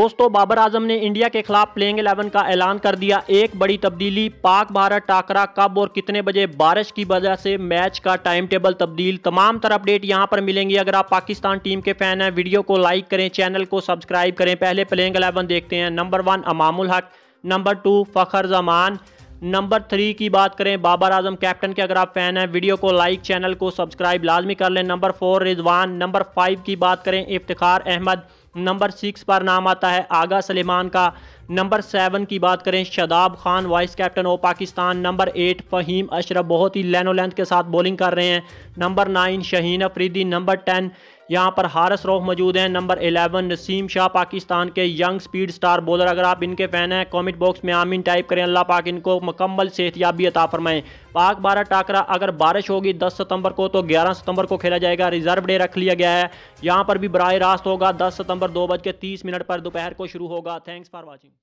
दोस्तों बाबर आजम ने इंडिया के खिलाफ प्लेइंग एलेवन का ऐलान कर दिया एक बड़ी तब्दीली पाक भारत टाकरा कब और कितने बजे बारिश की वजह से मैच का टाइम टेबल तब्दील तमाम तरह अपडेट यहां पर मिलेंगी अगर आप पाकिस्तान टीम के फैन हैं वीडियो को लाइक करें चैनल को सब्सक्राइब करें पहले प्लेइंग एलेवन देखते हैं number one Imamul Haq number two Fakhar Zaman number three की बात करें बाबर आजम कैप्टन के अगर आप फैन हैं वीडियो को लाइक चैनल को सब्सक्राइब लाजमी कर लें number four Rizwan number five की बात करें इफ्तार अहमद नंबर सिक्स पर नाम आता है आगा सलेमान का नंबर सेवन की बात करें Shadab Khan vice captain of Pakistan number eight Faheem Ashraf बहुत ही लेनो लेंथ के साथ बॉलिंग कर रहे हैं number nine Shaheen Afridi number ten यहाँ पर हारस रॉफ मौजूद हैं नंबर एलेवन नसीम शाह पाकिस्तान के यंग स्पीड स्टार बॉलर अगर आप इनके फ़ैन हैं कमेंट बॉक्स में आमीन टाइप करें अल्लाह पाक इनको मुकम्मल सेहतियाबी अता फरमाएँ पाक बारह टाकरा अगर बारिश होगी 10 सितंबर को तो 11 सितंबर को खेला जाएगा रिजर्व डे रख लिया गया है यहाँ पर भी बरह रास्त होगा दस सितंबर दो बज के तीस मिनट पर दोपहर को शुरू होगा थैंक्स फॉर वॉचिंग